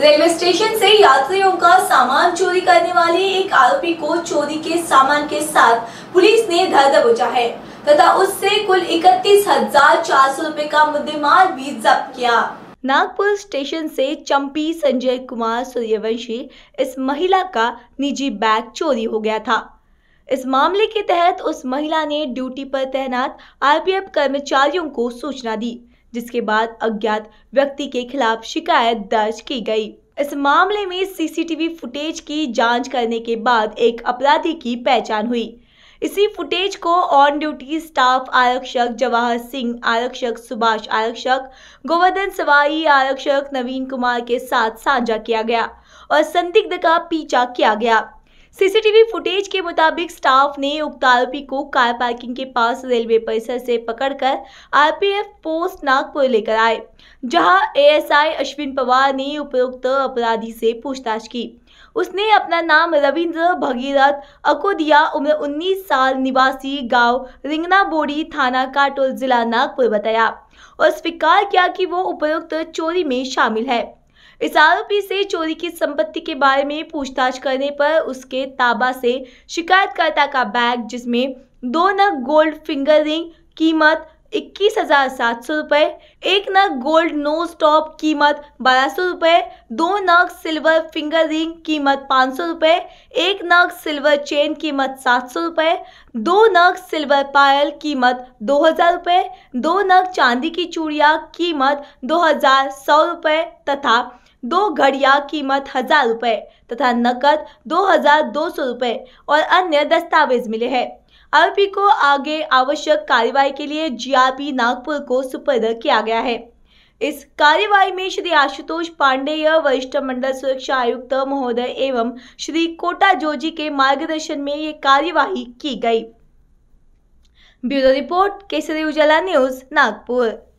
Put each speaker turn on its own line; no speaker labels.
railway station से यात्रियों का सामान चोरी करने वाले एक आरोपी को चोरी के सामान के साथ पुलिस ने धर दबोचा है तथा उससे कुल इकतीस हजार चार सौ रूपए का मुद्देमाल भी जब्त किया नागपुर स्टेशन से चंपी संजय कुमार सूर्यवंशी इस महिला का निजी बैग चोरी हो गया था इस मामले के तहत उस महिला ने ड्यूटी पर तैनात आरपीएफ कर्मचारियों को सूचना दी जिसके बाद अज्ञात व्यक्ति के खिलाफ शिकायत दर्ज की गई इस मामले में सीसीटीवी फुटेज की जांच करने के बाद एक अपराधी की पहचान हुई इसी फुटेज को ऑन ड्यूटी स्टाफ आरक्षक जवाहर सिंह आरक्षक सुभाष आरक्षक गोवर्धन सवाई आरक्षक नवीन कुमार के साथ साझा किया गया और संदिग्ध का पीछा किया गया सीसीटीवी फुटेज के मुताबिक स्टाफ ने उक्त आरोपी को कार पार्किंग के पास रेलवे परिसर से पकड़कर आरपीएफ पोस्ट नागपुर लेकर आए जहां एएसआई अश्विन पवार ने उपरोक्त अपराधी से पूछताछ की उसने अपना नाम रविंद्र भगीरथ अकोदिया उम्र 19 साल निवासी गांव रिंगना बोड़ी थाना काटोल जिला नागपुर बताया और स्वीकार किया कि वो उपरोक्त चोरी में शामिल है इस आरोपी से चोरी की संपत्ति के बारे में पूछताछ करने पर उसके ताबा से शिकायतकर्ता का बैग जिसमें दो नग गोल्ड फिंगर रिंग कीमत इक्कीस हज़ार सात सौ रुपये एक नग गोल्ड नोज टॉप कीमत बारह सौ रुपये दो नग सिल्वर फिंगर रिंग कीमत पाँच सौ रुपये एक नग सिल्वर चेन कीमत सात सौ रुपये दो नग सिल्वर पायल कीमत दो हज़ार रुपये दो नग चांदी की चूड़िया कीमत दो हज़ार सौ रुपये तथा दो घड़िया कीमत हज़ार रुपये तथा नकद दो हज़ार दो सौ रुपये और अन्य दस्तावेज मिले हैं आरोपी को आगे आवश्यक कार्यवाही के लिए जीआरपी नागपुर को सुपर्द किया गया है इस कार्यवाही में श्री आशुतोष पांडेय वरिष्ठ मंडल सुरक्षा आयुक्त महोदय एवं श्री कोटा जोजी के मार्गदर्शन में ये कार्यवाही की गई bureau report Kesari Ujala news Nagpur